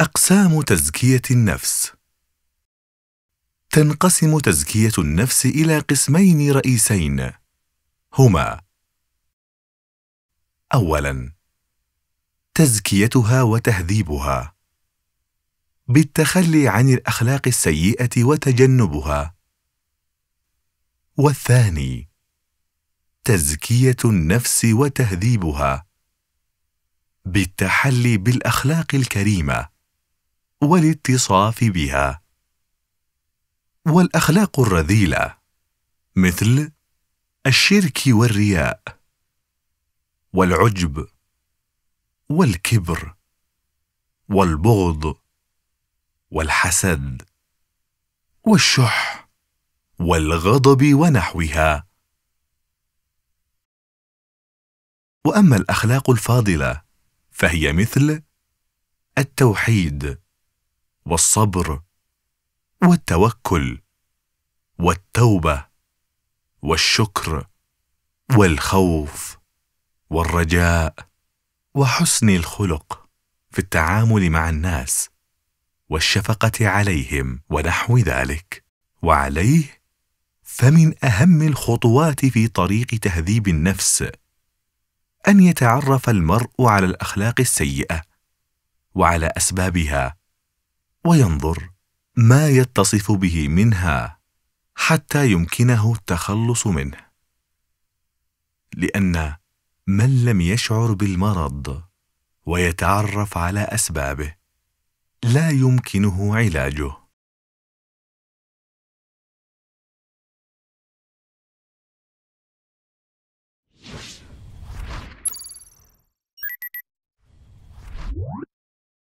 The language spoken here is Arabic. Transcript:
أقسام تزكية النفس تنقسم تزكية النفس إلى قسمين رئيسين هما أولاً تزكيتها وتهذيبها بالتخلي عن الأخلاق السيئة وتجنبها والثاني تزكيه النفس وتهذيبها بالتحلي بالاخلاق الكريمه والاتصاف بها والاخلاق الرذيله مثل الشرك والرياء والعجب والكبر والبغض والحسد والشح والغضب ونحوها واما الاخلاق الفاضله فهي مثل التوحيد والصبر والتوكل والتوبه والشكر والخوف والرجاء وحسن الخلق في التعامل مع الناس والشفقه عليهم ونحو ذلك وعليه فمن اهم الخطوات في طريق تهذيب النفس ان يتعرف المرء على الاخلاق السيئه وعلى اسبابها وينظر ما يتصف به منها حتى يمكنه التخلص منه لان من لم يشعر بالمرض ويتعرف على اسبابه لا يمكنه علاجه